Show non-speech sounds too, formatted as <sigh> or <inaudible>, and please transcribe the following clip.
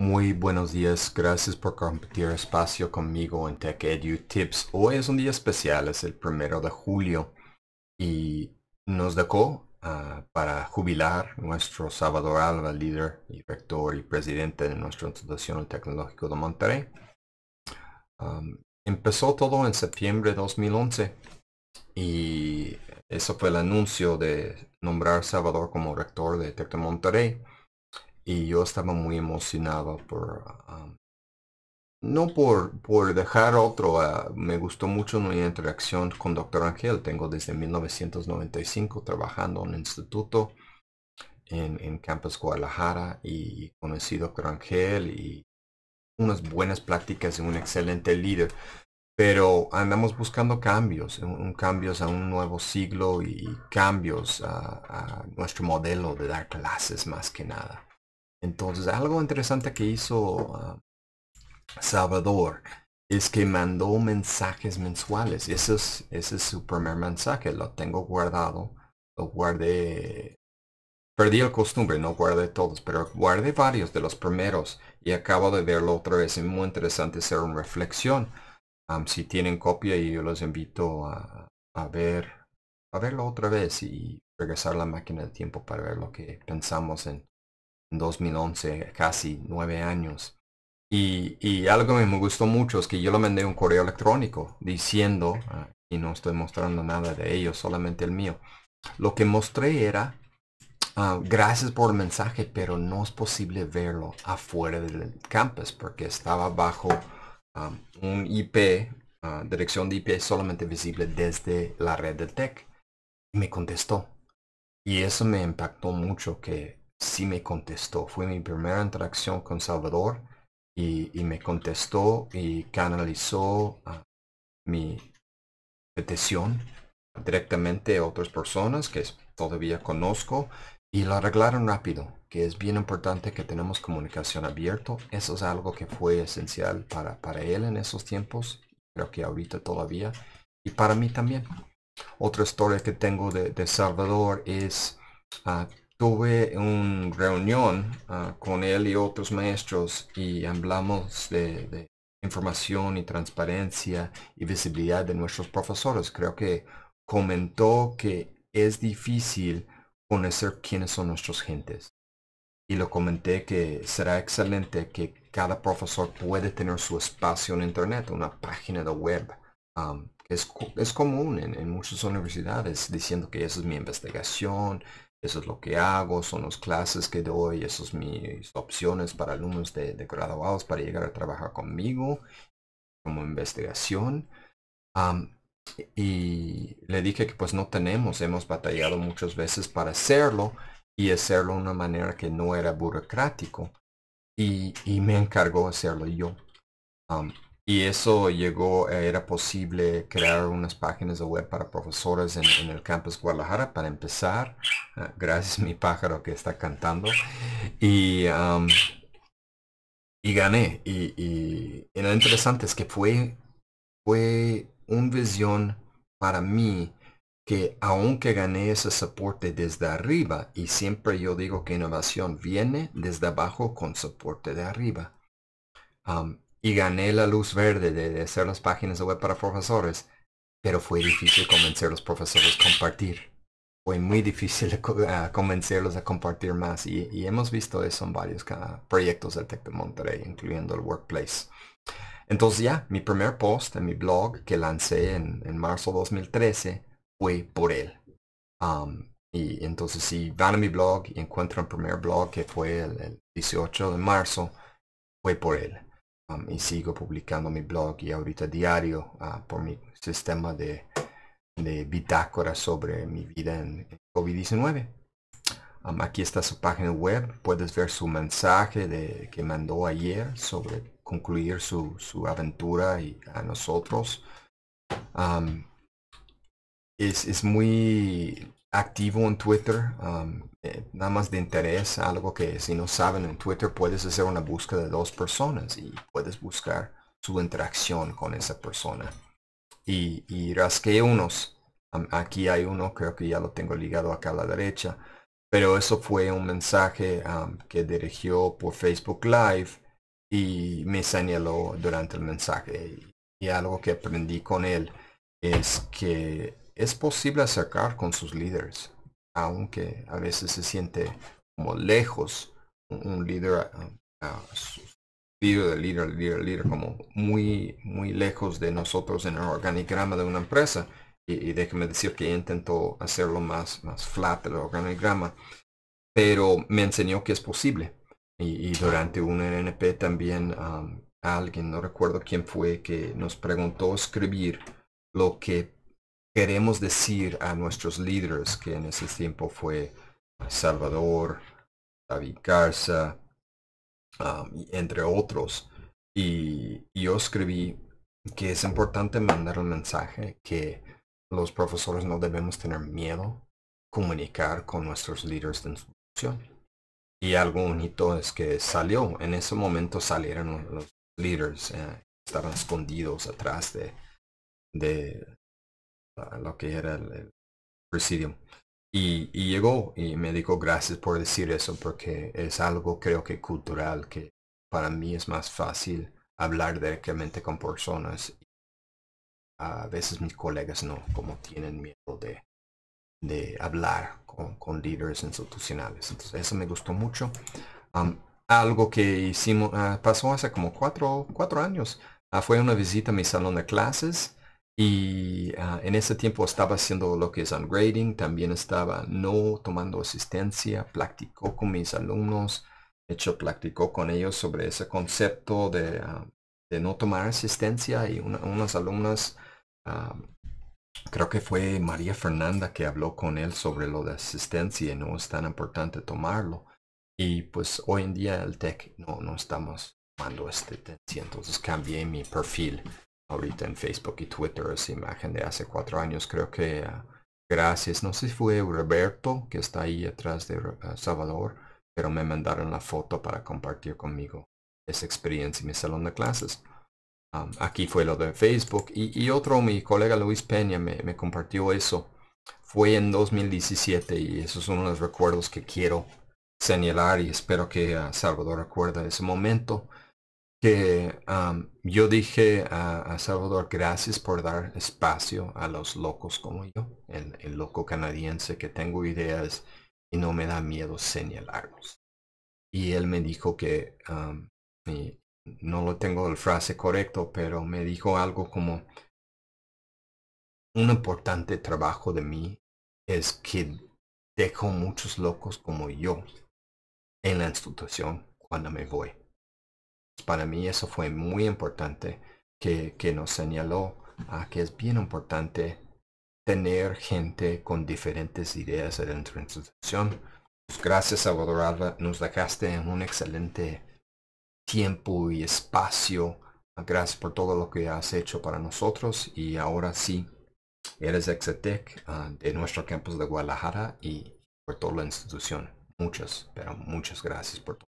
Muy buenos días, gracias por compartir espacio conmigo en Tech Edu Tips. Hoy es un día especial, es el primero de julio y nos dejó ah, para jubilar nuestro Salvador Alba, líder y rector y presidente de nuestra institución tecnológico de Monterrey. empezó todo en septiembre de 2011 y eso fue el anuncio de nombrar Salvador como rector de Tec de Monterrey y yo estaba muy emocionado por no por, por dejar otro, ah, me gustó mucho mi interacción con doctor Ángel. Tengo desde 1995 trabajando en un instituto en, Campus Guadalajara y conocí a Dr. Ángel y unas buenas prácticas y un excelente líder. Pero andamos buscando cambios, un, cambios a un nuevo siglo y cambios a nuestro modelo de dar clases más que nada. Entonces, algo interesante que hizo ah, Salvador es que mandó mensajes mensuales. Ese es, ese es su primer mensaje. Lo tengo guardado. Lo guardé. Perdí el costumbre, no guardé todos, pero guardé varios de los primeros y acabo de verlo otra vez. Es muy interesante hacer una reflexión. si tienen copia, y yo los invito a, ver a verlo otra vez y regresar a la máquina del tiempo para ver lo que pensamos en 2011, casi nueve años. Y, algo que me gustó mucho es que yo le mandé un correo electrónico diciendo, ah, y no estoy mostrando nada de ellos, solamente el mío. Lo que mostré era, ah, gracias por el mensaje, pero no es posible verlo afuera del campus porque estaba bajo ah, un IP, dirección de IP solamente visible desde la red del Tech. Y me contestó. Y eso me impactó mucho que sí me contestó. Fue mi primera interacción con Salvador y, me contestó y canalizó ah, mi petición directamente a otras personas que todavía conozco y lo arreglaron rápido, que es bien importante que tenemos comunicación abierta Eso es algo que fue esencial para, para él en esos tiempos, creo que ahorita todavía, y para mí también. Otra historia que tengo de, de Salvador es ah, tuve una reunión ah, con él y otros maestros y hablamos de, información y transparencia y visibilidad de nuestros profesores. Creo que comentó que es difícil conocer quiénes son nuestros gentes. Y lo comenté que será excelente que cada profesor puede tener su espacio en Internet, una página de web. es, común en, en muchas universidades diciendo que eso es mi investigación, eso es lo que hago, son las clases que doy, esas son mis opciones para alumnos de, graduados para llegar a trabajar conmigo como investigación. y le dije que pues no tenemos, hemos batallado muchas veces para hacerlo y hacerlo de una manera que no era burocrático. Y, y me encargó hacerlo yo. Y eso llegó, eh, era posible crear unas páginas de web para profesores en, el campus Guadalajara para empezar. Ah, gracias <laughs> mi pájaro que está cantando. Y, y gané. Y, y, lo interesante es que fue, fue un visión para mí que aunque gané ese soporte desde arriba, y siempre yo digo que innovación viene desde abajo con soporte de arriba y gané la luz verde de, hacer las páginas de web para profesores, pero fue difícil convencer a los profesores a compartir. Fue muy difícil <laughs> convencerlos a compartir más y, hemos visto eso en varios proyectos del Tec de Monterrey, incluyendo el Workplace. Entonces ya, mi primer post en mi blog que lancé en, en marzo 2013 fue por él. Um, y entonces si van a mi blog y encuentran el primer blog que fue el 18 de marzo, fue por él. Um, y sigo publicando mi blog y ahorita diario ah, por mi sistema de, de, bitácora sobre mi vida en, COVID-19. Um, aquí está su página web, puedes ver su mensaje de, que mandó ayer sobre concluir su, aventura y a nosotros. Um, es, es, muy activo en Twitter, um, eh, nada más de interés, algo que si no saben en Twitter puedes hacer una búsqueda de dos personas y puedes buscar su interacción con esa persona. Y, y rasqué unos. Um, aquí hay uno, creo que ya lo tengo ligado acá a la derecha. Pero eso fue un mensaje um, que dirigió por Facebook Live y me señaló durante el mensaje. y algo que aprendí con él es que es posible acercar con sus líderes, aunque a veces se siente como lejos un, líder, ah, ah, de líder, líder, líder, como muy, muy lejos de nosotros en el organigrama de una empresa. Y, déjeme decir que intentó hacerlo más, más flat el organigrama, pero me enseñó que es posible. Y, durante un NNP también ah, alguien, no recuerdo quién fue, que nos preguntó escribir lo que queremos decir a nuestros líderes, que en ese tiempo fue eh, Salvador, David Garza, um, entre otros. Y, yo escribí que es importante mandar un mensaje que los profesores no debemos tener miedo comunicar con nuestros líderes de instrucción. Y algo bonito es que salió, en ese momento salieron los líderes, eh, estaban escondidos atrás de lo que era el, el presidium. Y, y, llegó y me dijo gracias por decir eso porque es algo creo que cultural que para mí es más fácil hablar directamente con personas. A veces mis colegas no, como tienen miedo de, de hablar con, con líderes institucionales. Entonces eso me gustó mucho. algo que hicimos, ah, pasó hace como cuatro, cuatro años. Ah, fue una visita a mi salón de clases y ah, en ese tiempo estaba haciendo lo que es un grading también estaba no tomando asistencia, practicó con mis alumnos, hecho practicó con ellos sobre ese concepto de, ah, de no tomar asistencia y unas alumnas, ah, creo que fue María Fernanda que habló con él sobre lo de asistencia y no es tan importante tomarlo. Y pues hoy en día el tech no, no estamos tomando asistencia, entonces cambié mi perfil ahorita en Facebook y Twitter esa imagen de hace cuatro años. Creo que ah, gracias, no sé si fue Roberto que está ahí atrás de ah, Salvador, pero me mandaron la foto para compartir conmigo esa experiencia en mi salón de clases. aquí fue lo de Facebook y, otro, mi colega Luis Peña me, compartió eso. Fue en 2017 y esos son los recuerdos que quiero señalar y espero que ah, Salvador recuerda ese momento que yo dije a, Salvador, gracias por dar espacio a los locos como yo, el, loco canadiense que tengo ideas y no me da miedo señalarlos. Y él me dijo que, no lo tengo el frase correcto, pero me dijo algo como, un importante trabajo de mí es que dejo muchos locos como yo en la institución cuando me voy para mí eso fue muy importante, que, nos señaló a que es bien importante tener gente con diferentes ideas dentro de la institución. Pues gracias, Salvador nos dejaste en un excelente tiempo y espacio. Gracias por todo lo que has hecho para nosotros y ahora sí, eres Exetec uh, de nuestro campus de Guadalajara y por toda la institución. Muchas, pero muchas gracias por todo.